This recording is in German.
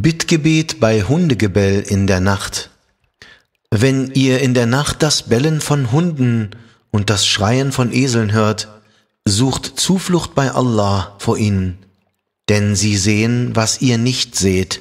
Bittgebet bei Hundegebell in der Nacht. Wenn ihr in der Nacht das Bellen von Hunden und das Schreien von Eseln hört, sucht Zuflucht bei Allah vor ihnen, denn sie sehen, was ihr nicht seht.